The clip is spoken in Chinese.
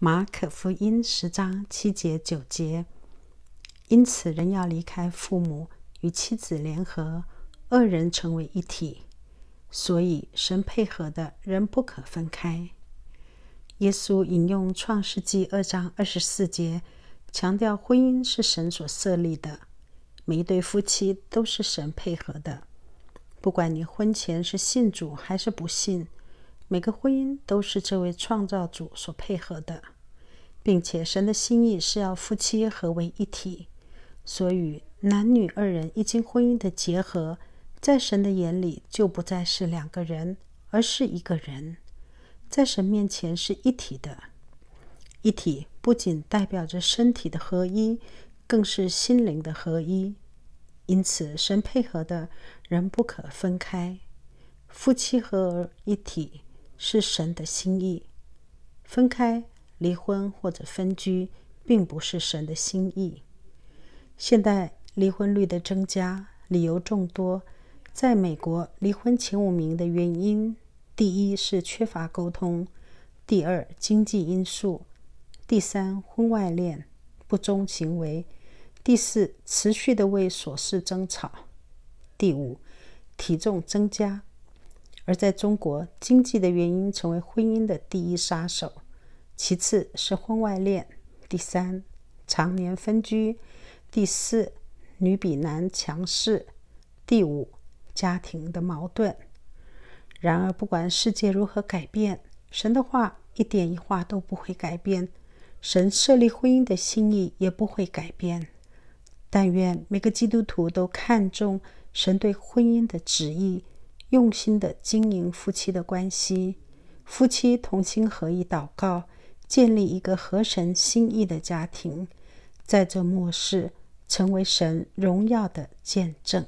马可福音十章七节九节，因此人要离开父母与妻子联合，二人成为一体。所以神配合的人不可分开。耶稣引用创世纪二章二十四节，强调婚姻是神所设立的，每一对夫妻都是神配合的。不管你婚前是信主还是不信。每个婚姻都是这位创造主所配合的，并且神的心意是要夫妻合为一体。所以，男女二人一经婚姻的结合，在神的眼里就不再是两个人，而是一个人，在神面前是一体的。一体不仅代表着身体的合一，更是心灵的合一。因此，神配合的人不可分开，夫妻合而一体。是神的心意，分开、离婚或者分居，并不是神的心意。现代离婚率的增加，理由众多。在美国，离婚前五名的原因：第一是缺乏沟通；第二，经济因素；第三，婚外恋、不忠行为；第四，持续的为琐事争吵；第五，体重增加。而在中国，经济的原因成为婚姻的第一杀手，其次是婚外恋，第三常年分居，第四女比男强势，第五家庭的矛盾。然而，不管世界如何改变，神的话一点一画都不会改变，神设立婚姻的心意也不会改变。但愿每个基督徒都看重神对婚姻的旨意。用心的经营夫妻的关系，夫妻同心合意祷告，建立一个合神心意的家庭，在这末世成为神荣耀的见证。